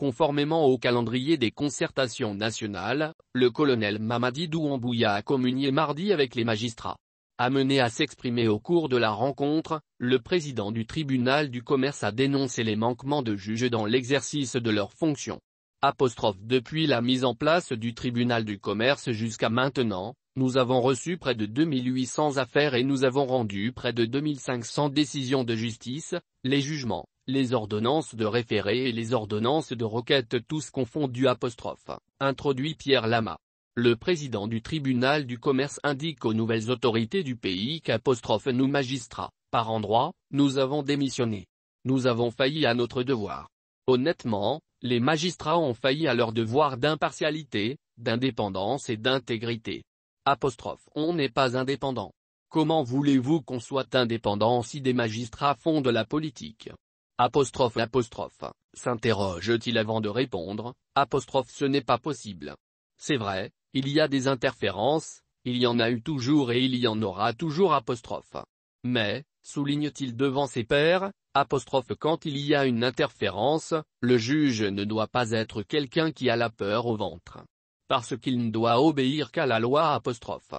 Conformément au calendrier des concertations nationales, le colonel Mamadi Douambouya a communié mardi avec les magistrats. Amené à s'exprimer au cours de la rencontre, le président du tribunal du commerce a dénoncé les manquements de juges dans l'exercice de leurs fonctions. Apostrophe Depuis la mise en place du tribunal du commerce jusqu'à maintenant, nous avons reçu près de 2800 affaires et nous avons rendu près de 2500 décisions de justice, les jugements, les ordonnances de référé et les ordonnances de requête tous confondus introduit Pierre Lama. Le président du tribunal du commerce indique aux nouvelles autorités du pays qu'apostrophe nous magistrats, par endroits, nous avons démissionné. Nous avons failli à notre devoir. Honnêtement, les magistrats ont failli à leur devoir d'impartialité, d'indépendance et d'intégrité. on n'est pas indépendant. Comment voulez-vous qu'on soit indépendant si des magistrats font de la politique Apostrophe apostrophe. S'interroge-t-il avant de répondre, apostrophe ce n'est pas possible. C'est vrai, il y a des interférences, il y en a eu toujours et il y en aura toujours apostrophe. Mais, souligne-t-il devant ses pairs, apostrophe quand il y a une interférence, le juge ne doit pas être quelqu'un qui a la peur au ventre. Parce qu'il ne doit obéir qu'à la loi apostrophe.